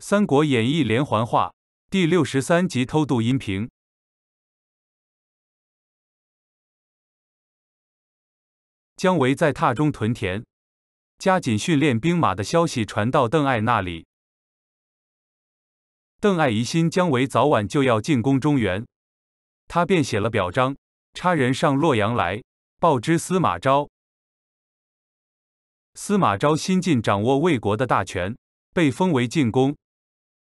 《三国演义》连环画第六十三集偷渡音频。姜维在榻中屯田，加紧训练兵马的消息传到邓艾那里，邓艾疑心姜维早晚就要进攻中原，他便写了表彰，差人上洛阳来报知司马昭。司马昭新晋掌握魏国的大权，被封为晋公。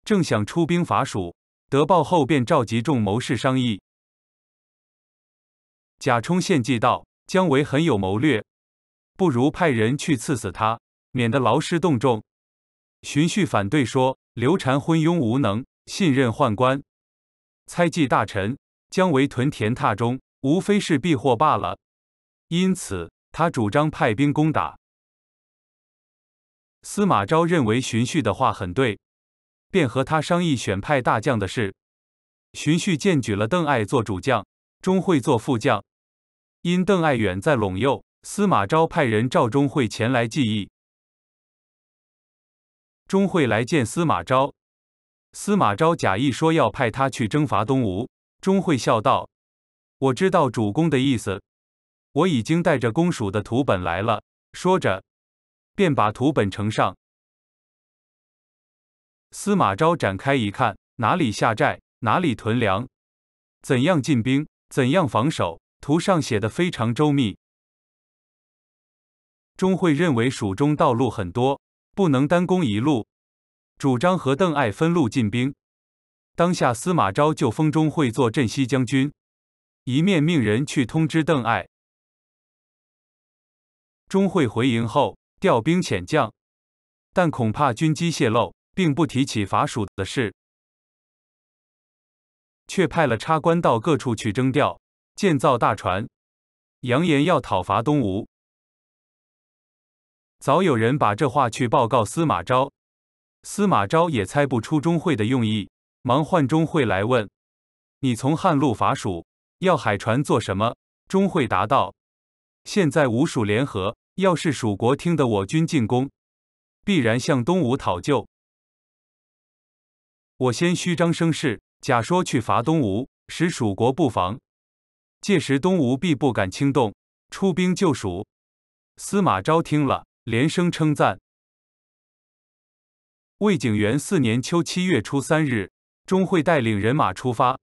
正想出兵伐蜀，得报后便召集众谋士商议。贾充献计道：“姜维很有谋略，不如派人去刺死他，免得劳师动众。”荀彧反对说：“刘禅昏庸无能，信任宦官，猜忌大臣。姜维屯田踏中，无非是避祸罢了。因此，他主张派兵攻打。”司马昭认为荀彧的话很对。便和他商议选派大将的事，循序荐举了邓艾做主将，钟会做副将。因邓艾远在陇右，司马昭派人召钟会前来记忆。钟会来见司马昭，司马昭假意说要派他去征伐东吴。钟会笑道：“我知道主公的意思，我已经带着公署的图本来了。”说着，便把图本呈上。司马昭展开一看，哪里下寨，哪里屯粮，怎样进兵，怎样防守，图上写的非常周密。钟会认为蜀中道路很多，不能单攻一路，主张和邓艾分路进兵。当下司马昭就封钟会做镇西将军，一面命人去通知邓艾。钟会回营后，调兵遣将，但恐怕军机泄露。并不提起伐蜀的事，却派了差官到各处去征调、建造大船，扬言要讨伐东吴。早有人把这话去报告司马昭，司马昭也猜不出钟会的用意，忙唤钟会来问：“你从汉路伐蜀，要海船做什么？”钟会答道：“现在吴蜀联合，要是蜀国听得我军进攻，必然向东吴讨救。”我先虚张声势，假说去伐东吴，使蜀国不防。届时东吴必不敢轻动，出兵救蜀。司马昭听了，连声称赞。魏景元四年秋七月初三日，钟会带领人马出发，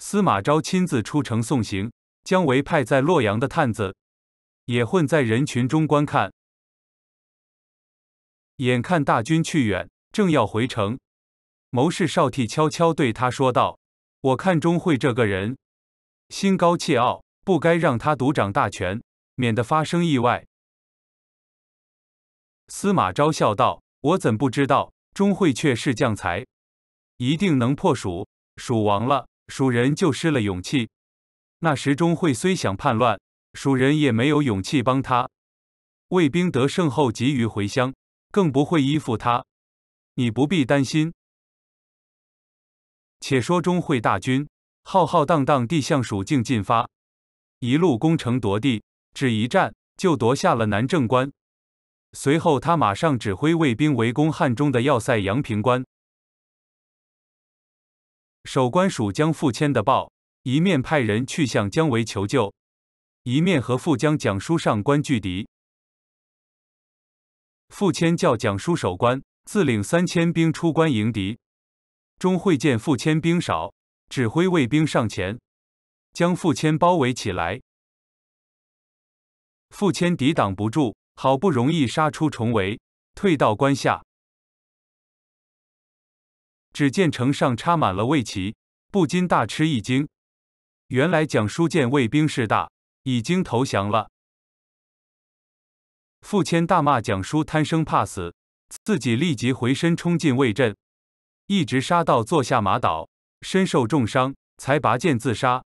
司马昭亲自出城送行。姜维派在洛阳的探子，也混在人群中观看。眼看大军去远，正要回城。谋士少替悄悄对他说道：“我看钟会这个人，心高气傲，不该让他独掌大权，免得发生意外。”司马昭笑道：“我怎不知道？钟会却是将才，一定能破蜀。蜀亡了，蜀人就失了勇气。那时钟会虽想叛乱，蜀人也没有勇气帮他。魏兵得胜后急于回乡，更不会依附他。你不必担心。”且说钟会大军浩浩荡荡地向蜀境进发，一路攻城夺地，只一战就夺下了南郑关。随后，他马上指挥卫兵围攻汉中的要塞阳平关。守关蜀将傅谦的报，一面派人去向姜维求救，一面和傅将蒋书上关拒敌。傅谦叫蒋书守关，自领三千兵出关迎敌。钟会见傅谦兵少，指挥卫兵上前，将傅谦包围起来。傅谦抵挡不住，好不容易杀出重围，退到关下。只见城上插满了卫旗，不禁大吃一惊。原来蒋叔见卫兵势大，已经投降了。傅谦大骂蒋叔贪生怕死，自己立即回身冲进卫阵。一直杀到坐下马岛，身受重伤，才拔剑自杀。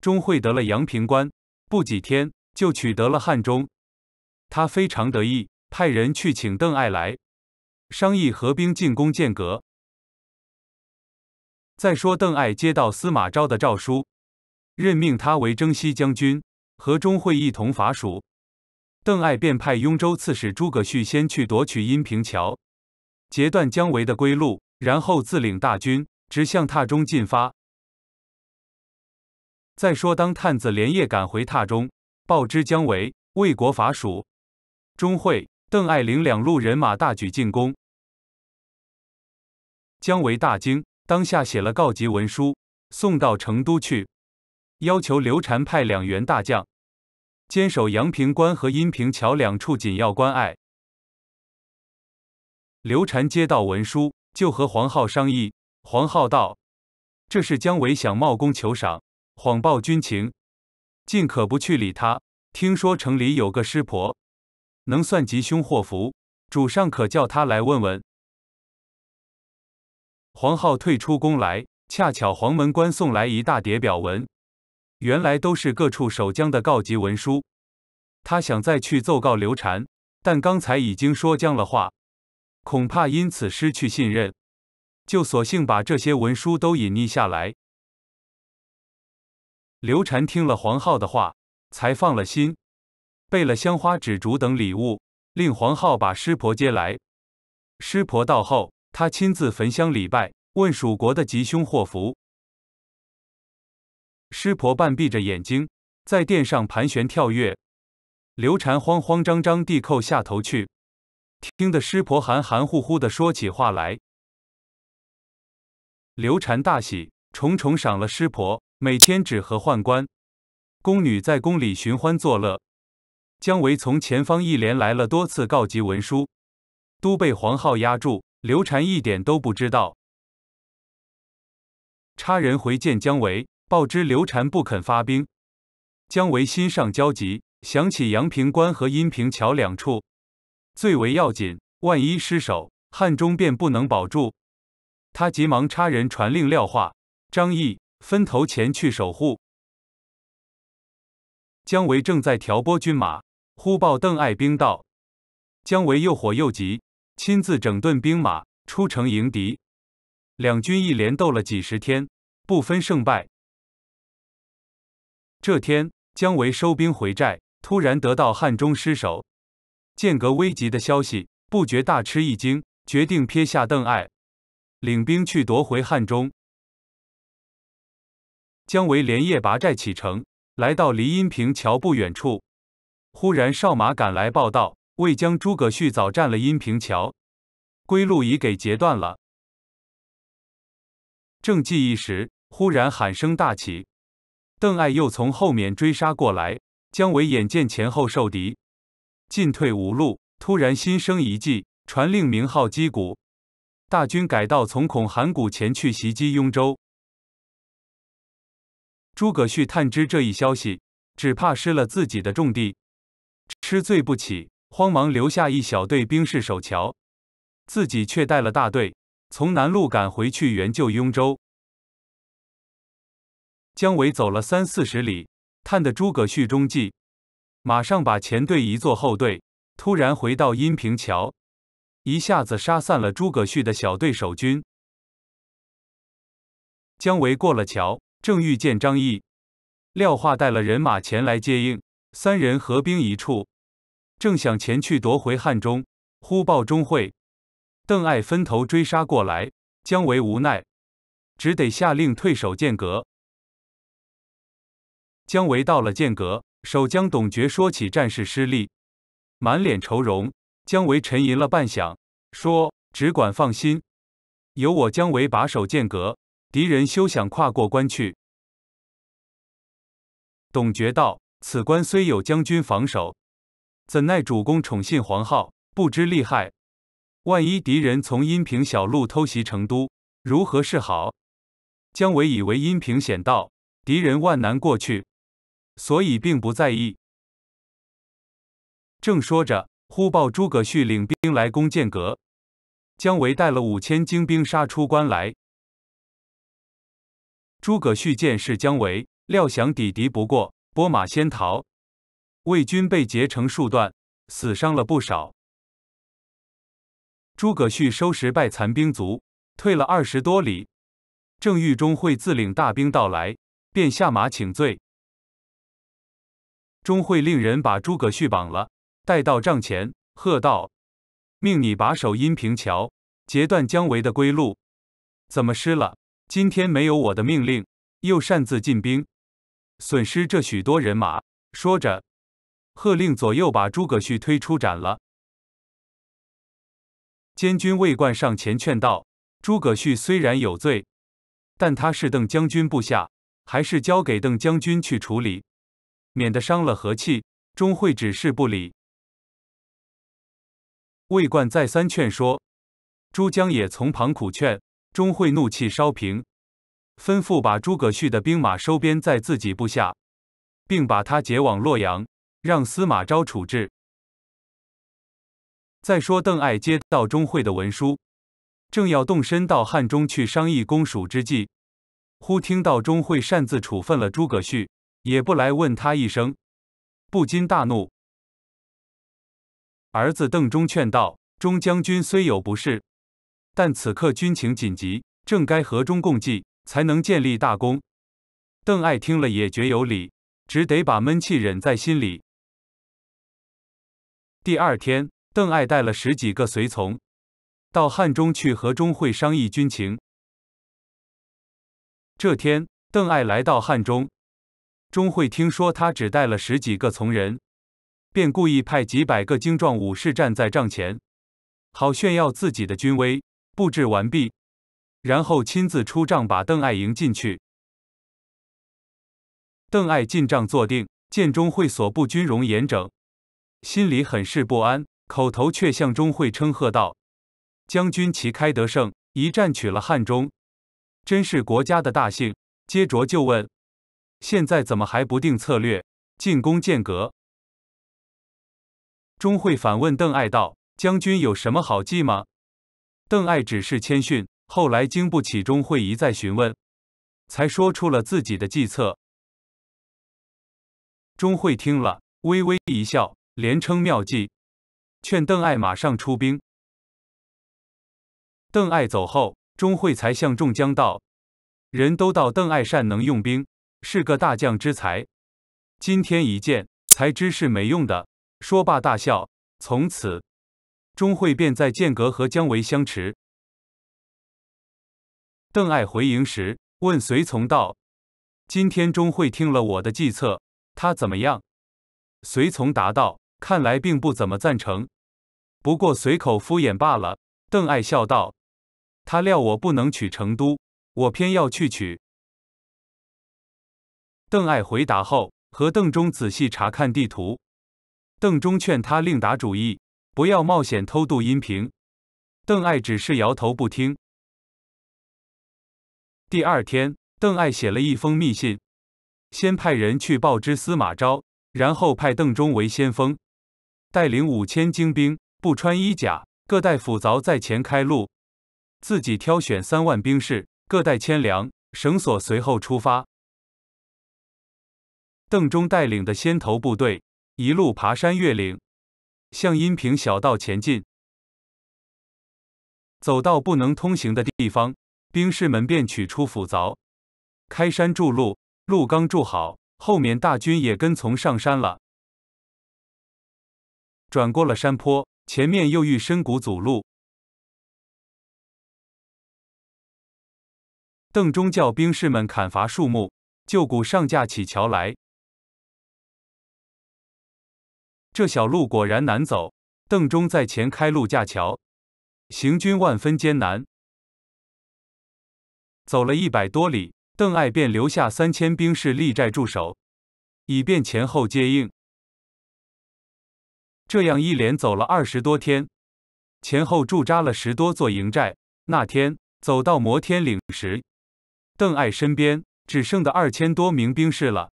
钟会得了阳平关，不几天就取得了汉中，他非常得意，派人去请邓艾来，商议合兵进攻剑阁。再说邓艾接到司马昭的诏书，任命他为征西将军，和钟会一同伐蜀。邓艾便派雍州刺史诸葛绪先去夺取阴平桥。截断姜维的归路，然后自领大军直向榻中进发。再说，当探子连夜赶回榻中，报知姜维，魏国伐蜀，钟会、邓艾领两路人马大举进攻。姜维大惊，当下写了告急文书，送到成都去，要求刘禅派两员大将，坚守阳平关和阴平桥两处紧要关隘。刘禅接到文书，就和黄皓商议。黄皓道：“这是姜维想冒功求赏，谎报军情，尽可不去理他。听说城里有个师婆，能算吉凶祸福，主上可叫他来问问。”黄皓退出宫来，恰巧黄门官送来一大叠表文，原来都是各处守将的告急文书。他想再去奏告刘禅，但刚才已经说僵了话。恐怕因此失去信任，就索性把这些文书都隐匿下来。刘禅听了黄皓的话，才放了心，备了香花纸烛等礼物，令黄皓把师婆接来。师婆到后，他亲自焚香礼拜，问蜀国的吉凶祸福。师婆半闭着眼睛，在殿上盘旋跳跃。刘禅慌慌张张地叩下头去。听得师婆含含糊糊的说起话来，刘禅大喜，重重赏了师婆。每天只和宦官、宫女在宫里寻欢作乐。姜维从前方一连来了多次告急文书，都被黄浩压住，刘禅一点都不知道。差人回见姜维，报知刘禅不肯发兵。姜维心上焦急，想起阳平关和阴平桥两处。最为要紧，万一失守，汉中便不能保住。他急忙差人传令，廖化、张毅分头前去守护。姜维正在调拨军马，忽报邓艾兵到。姜维又火又急，亲自整顿兵马出城迎敌。两军一连斗了几十天，不分胜败。这天，姜维收兵回寨，突然得到汉中失守。间隔危急的消息，不觉大吃一惊，决定撇下邓艾，领兵去夺回汉中。姜维连夜拔寨启程，来到离阴平桥不远处，忽然哨马赶来报道：魏将诸葛绪早占了阴平桥，归路已给截断了。正计议时，忽然喊声大起，邓艾又从后面追杀过来。姜维眼见前后受敌。进退无路，突然心生一计，传令名号击鼓，大军改道从孔函谷前去袭击雍州。诸葛绪探知这一消息，只怕失了自己的重地，吃罪不起，慌忙留下一小队兵士守桥，自己却带了大队从南路赶回去援救雍州。姜维走了三四十里，探得诸葛绪中计。马上把前队移作后队，突然回到阴平桥，一下子杀散了诸葛绪的小队守军。姜维过了桥，正遇见张翼，廖化带了人马前来接应，三人合兵一处，正想前去夺回汉中，忽报钟会、邓艾分头追杀过来，姜维无奈，只得下令退守剑阁。姜维到了剑阁。守将董卓说起战事失利，满脸愁容。姜维沉吟了半晌，说：“只管放心，有我姜维把守剑阁，敌人休想跨过关去。”董卓道：“此关虽有将军防守，怎奈主公宠信黄皓，不知利害。万一敌人从阴平小路偷袭成都，如何是好？”姜维以为阴平险道，敌人万难过去。所以并不在意。正说着，忽报诸葛绪领兵来攻剑阁，姜维带了五千精兵杀出关来。诸葛绪见是姜维，料想抵敌不过，拨马先逃，魏军被截成数段，死伤了不少。诸葛绪收拾败残兵卒，退了二十多里，正欲钟会自领大兵到来，便下马请罪。终会令人把诸葛绪绑了，带到帐前喝道：“命你把守阴平桥，截断姜维的归路。怎么失了？今天没有我的命令，又擅自进兵，损失这许多人马。”说着，喝令左右把诸葛绪推出斩了。监军魏冠上前劝道：“诸葛绪虽然有罪，但他是邓将军部下，还是交给邓将军去处理。”免得伤了和气，钟会只是不理。魏冠再三劝说，朱江也从旁苦劝，钟会怒气稍平，吩咐把诸葛绪的兵马收编在自己部下，并把他解往洛阳，让司马昭处置。再说邓艾接到钟会的文书，正要动身到汉中去商议公署之际，忽听到钟会擅自处分了诸葛绪。也不来问他一声，不禁大怒。儿子邓忠劝道：“中将军虽有不是，但此刻军情紧急，正该和衷共济，才能建立大功。”邓艾听了也觉有理，只得把闷气忍在心里。第二天，邓艾带了十几个随从，到汉中去和钟会商议军情。这天，邓艾来到汉中。钟会听说他只带了十几个从人，便故意派几百个精壮武士站在帐前，好炫耀自己的军威。布置完毕，然后亲自出帐把邓艾迎进去。邓艾进帐坐定，见钟会所部军容严整，心里很是不安，口头却向钟会称贺道：“将军旗开得胜，一战取了汉中，真是国家的大幸。”接着就问。现在怎么还不定策略、进攻间隔？钟会反问邓艾道：“将军有什么好计吗？”邓艾只是谦逊，后来经不起钟会一再询问，才说出了自己的计策。钟会听了，微微一笑，连称妙计，劝邓艾马上出兵。邓艾走后，钟会才向众将道：“人都道邓艾善能用兵。”是个大将之才，今天一见，才知是没用的。说罢大笑，从此钟会便在剑阁和姜维相持。邓艾回营时，问随从道：“今天钟会听了我的计策，他怎么样？”随从答道：“看来并不怎么赞成，不过随口敷衍罢了。”邓艾笑道：“他料我不能取成都，我偏要去取。”邓艾回答后，和邓忠仔细查看地图。邓忠劝他另打主意，不要冒险偷渡阴平。邓艾只是摇头不听。第二天，邓艾写了一封密信，先派人去报知司马昭，然后派邓忠为先锋，带领五千精兵，不穿衣甲，各带斧凿在前开路；自己挑选三万兵士，各带千粮绳索，随后出发。邓中带领的先头部队一路爬山越岭，向阴平小道前进。走到不能通行的地方，兵士们便取出斧凿，开山筑路。路刚筑好，后面大军也跟从上山了。转过了山坡，前面又遇深谷阻路。邓中叫兵士们砍伐树木，旧谷上架起桥来。这小路果然难走，邓忠在前开路架桥，行军万分艰难。走了一百多里，邓艾便留下三千兵士立寨驻守，以便前后接应。这样一连走了二十多天，前后驻扎了十多座营寨。那天走到摩天岭时，邓艾身边只剩的二千多名兵士了。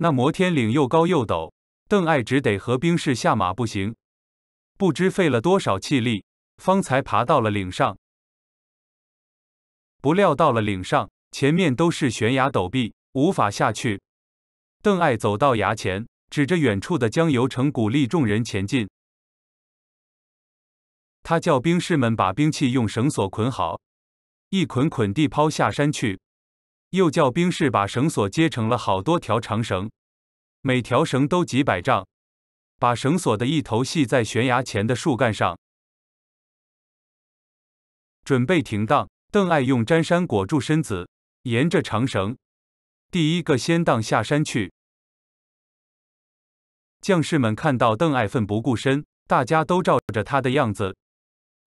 那摩天岭又高又陡，邓艾只得和兵士下马步行，不知费了多少气力，方才爬到了岭上。不料到了岭上，前面都是悬崖陡壁，无法下去。邓艾走到崖前，指着远处的江油城，鼓励众人前进。他叫兵士们把兵器用绳索捆好，一捆捆地抛下山去。又叫兵士把绳索接成了好多条长绳，每条绳都几百丈，把绳索的一头系在悬崖前的树干上，准备停当。邓艾用毡衫裹住身子，沿着长绳，第一个先荡下山去。将士们看到邓艾奋不顾身，大家都照着他的样子，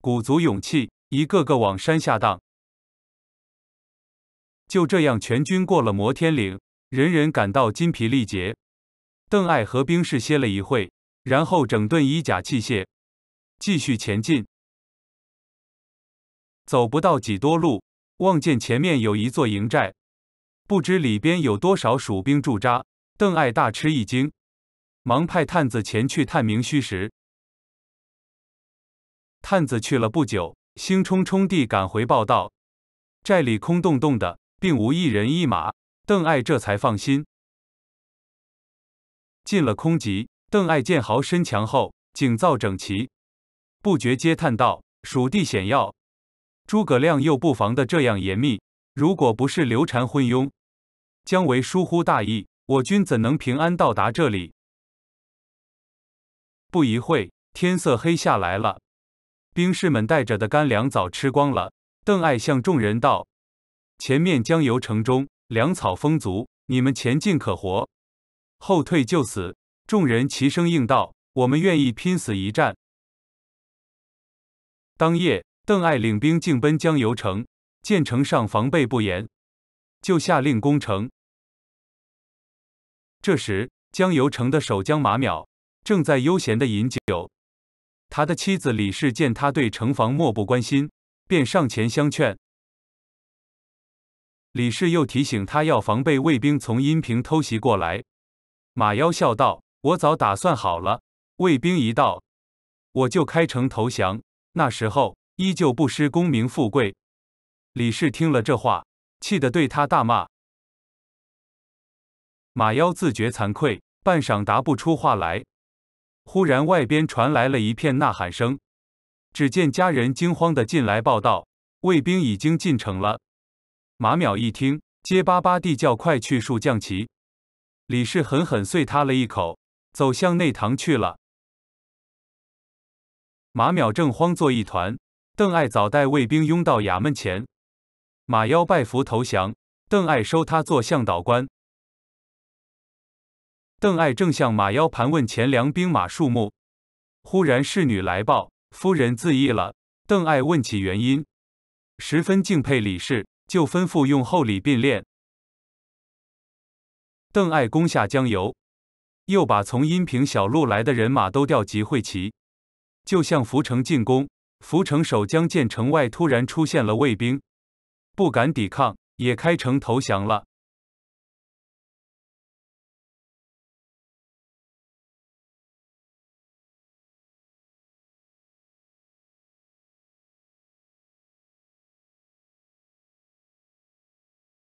鼓足勇气，一个个往山下荡。就这样，全军过了摩天岭，人人感到精疲力竭。邓艾和兵士歇了一会，然后整顿衣甲器械，继续前进。走不到几多路，望见前面有一座营寨，不知里边有多少蜀兵驻扎。邓艾大吃一惊，忙派探子前去探明虚实。探子去了不久，兴冲冲地赶回报道：寨里空洞洞的。并无一人一马，邓艾这才放心。进了空集，邓艾见壕身墙后，井灶整齐，不觉嗟叹道：“蜀地险要，诸葛亮又布防的这样严密，如果不是刘禅昏庸，姜维疏忽大意，我军怎能平安到达这里？”不一会，天色黑下来了，兵士们带着的干粮早吃光了。邓艾向众人道。前面江油城中粮草丰足，你们前进可活，后退就死。众人齐声应道：“我们愿意拼死一战。”当夜，邓艾领兵进奔江油城，见城上防备不严，就下令攻城。这时，江油城的守将马邈正在悠闲的饮酒，他的妻子李氏见他对城防漠不关心，便上前相劝。李氏又提醒他要防备卫兵从阴平偷袭过来。马妖笑道：“我早打算好了，卫兵一到，我就开城投降。那时候依旧不失功名富贵。”李氏听了这话，气得对他大骂。马妖自觉惭愧，半晌答不出话来。忽然外边传来了一片呐喊声，只见家人惊慌的进来报道：卫兵已经进城了。马淼一听，结巴巴地叫：“快去竖降旗！”李氏狠狠啐他了一口，走向内堂去了。马淼正慌作一团，邓艾早带卫兵拥到衙门前，马妖拜服投降，邓艾收他做向导官。邓艾正向马妖盘问钱粮兵马数目，忽然侍女来报：“夫人自缢了。”邓艾问起原因，十分敬佩李氏。就吩咐用厚礼并练。邓艾攻下江油，又把从阴平小路来的人马都调集会齐，就向涪城进攻。涪城守将见城外突然出现了卫兵，不敢抵抗，也开城投降了。